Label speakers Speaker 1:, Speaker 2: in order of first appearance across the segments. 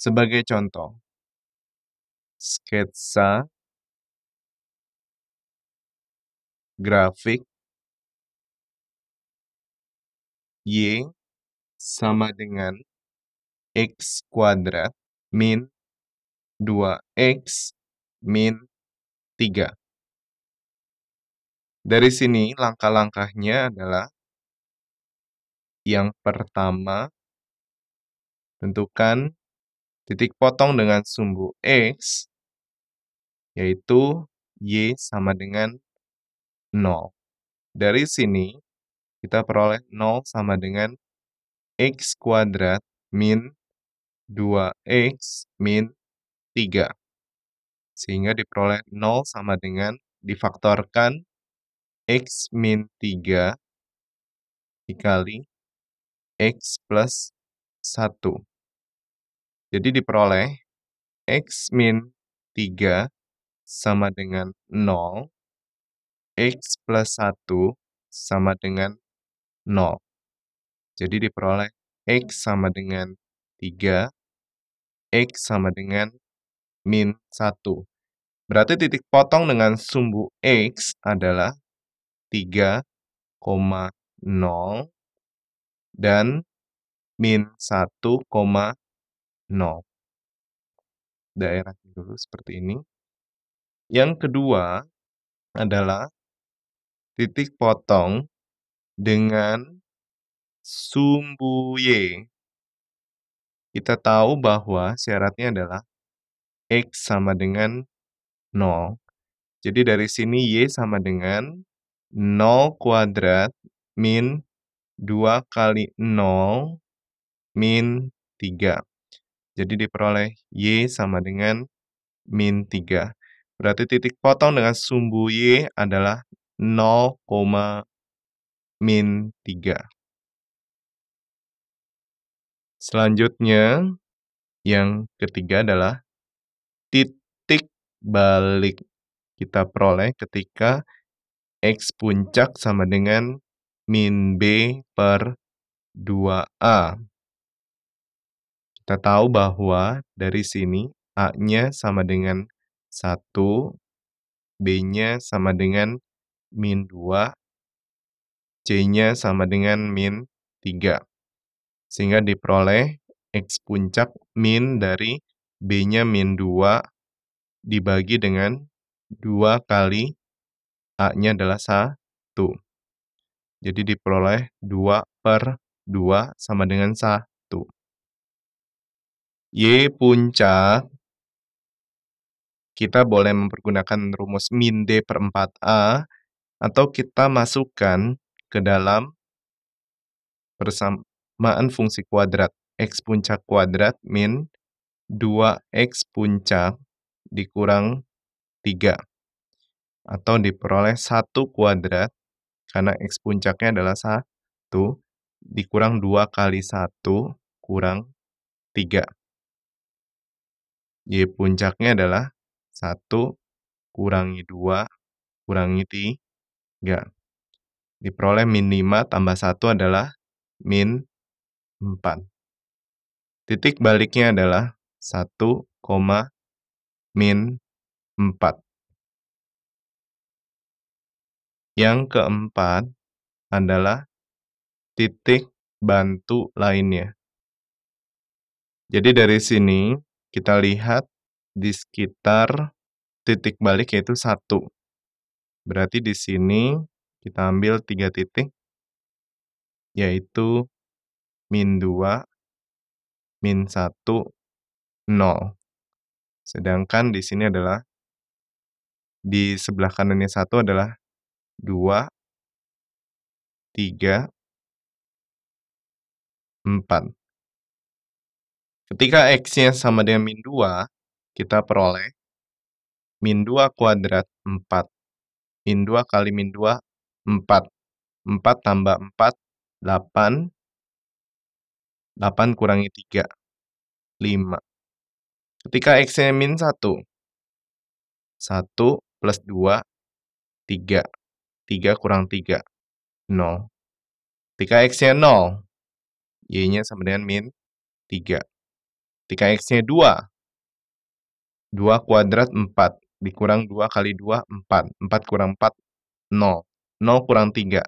Speaker 1: Sebagai contoh, sketsa, grafik, Y sama dengan X kuadrat min 2X min 3. Dari sini langkah-langkahnya adalah yang pertama tentukan titik potong dengan sumbu X, yaitu Y sama dengan 0. Dari sini, kita peroleh 0 sama dengan X kuadrat min 2X min 3. Sehingga diperoleh 0 sama dengan difaktorkan X min 3 dikali X plus 1. Jadi diperoleh X min 3 sama dengan 0, X plus 1 sama dengan 0. Jadi diperoleh X sama dengan 3, X sama dengan min 1. Berarti titik potong dengan sumbu X adalah 3,0 dan min 1,0. 0. Daerahnya dulu seperti ini. Yang kedua adalah titik potong dengan sumbu Y. Kita tahu bahwa syaratnya adalah X sama dengan 0. Jadi dari sini Y sama dengan 0 kuadrat min 2 kali 0 min 3. Jadi diperoleh Y sama dengan min 3. Berarti titik potong dengan sumbu Y adalah 0, min 3. Selanjutnya, yang ketiga adalah titik balik. Kita peroleh ketika X puncak sama dengan min B per 2A. Kita tahu bahwa dari sini A-nya sama dengan 1, B-nya sama dengan min 2, C-nya sama dengan min 3. Sehingga diperoleh X puncak min dari B-nya min 2 dibagi dengan 2 kali A-nya adalah 1. Jadi diperoleh 2 per 2 sama dengan 1. Y puncak, kita boleh mempergunakan rumus min D per 4A, atau kita masukkan ke dalam persamaan fungsi kuadrat. X puncak kuadrat min 2X puncak dikurang 3. Atau diperoleh 1 kuadrat, karena X puncaknya adalah 1, dikurang 2 kali 1, kurang 3. Y puncaknya adalah 1 kurangi 2 kurangi 3. Diperoleh min 5 tambah 1 adalah min 4. Titik baliknya adalah 1, min 4. Yang keempat adalah titik bantu lainnya. Jadi dari sini kita lihat di sekitar titik balik yaitu satu. Berarti di sini kita ambil tiga titik, yaitu min 2, min 1, 0. Sedangkan di sini adalah, di sebelah kanannya satu adalah 2, 3, 4. Ketika X-nya sama dengan min 2, kita peroleh min 2 kuadrat 4. Min 2 kali min 2, 4. 4 tambah 4, 8. 8 kurangi 3, 5. Ketika X-nya min 1, 1 plus 2, 3. 3 kurang 3, 0. Ketika X-nya 0, Y-nya sama dengan min 3. 3x-nya 2. 2 kuadrat 4. Dikurang 2 kali 2, 4. 4 kurang 4, 0. 0 kurang 3.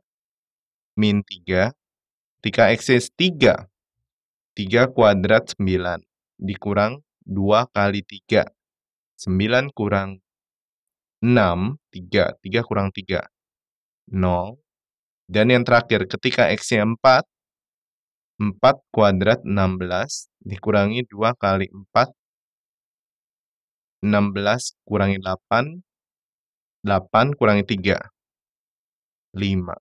Speaker 1: Min 3. 3x nya 3. 3 kuadrat 9. Dikurang 2 kali 3. 9 kurang 6. 3. 3 kurang 3. 0. Dan yang terakhir, ketika x-nya 4, 4 kuadrat 16 dikurangi 2 kali 4, 16 kurangi 8, 8 kurangi 3, 5.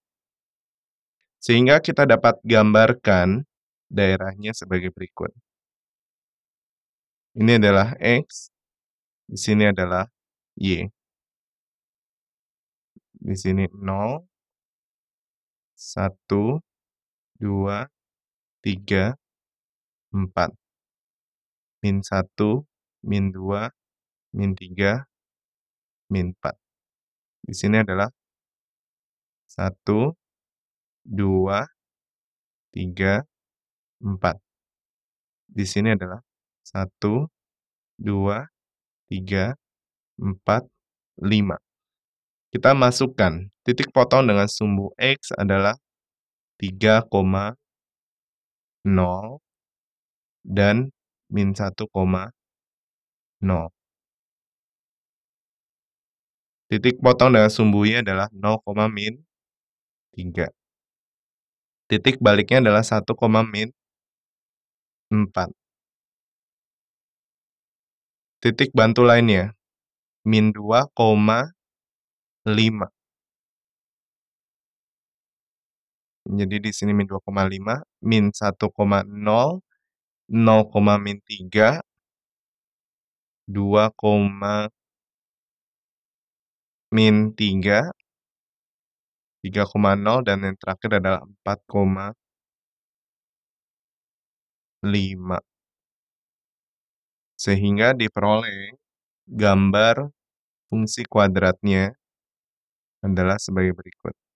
Speaker 1: Sehingga kita dapat gambarkan daerahnya sebagai berikut. Ini adalah X, di sini adalah Y. Di sini 0, 1, 2, 3, 4. Min 1, min 2, min 3, min 4. Di sini adalah 1, 2, 3, 4. Di sini adalah 1, 2, 3, 4, 5. Kita masukkan titik potong dengan sumbu X adalah 0 dan min 1,0. Titik potong dengan sumbu y adalah 0, min 3. Titik baliknya adalah 1, min 4. Titik bantu lainnya, min 2, 5. Jadi di sini min 2,5, min 1,0, 0, min 3, 2, min 3, 3,0, dan yang terakhir adalah 4,5. Sehingga diperoleh gambar fungsi kuadratnya adalah sebagai berikut.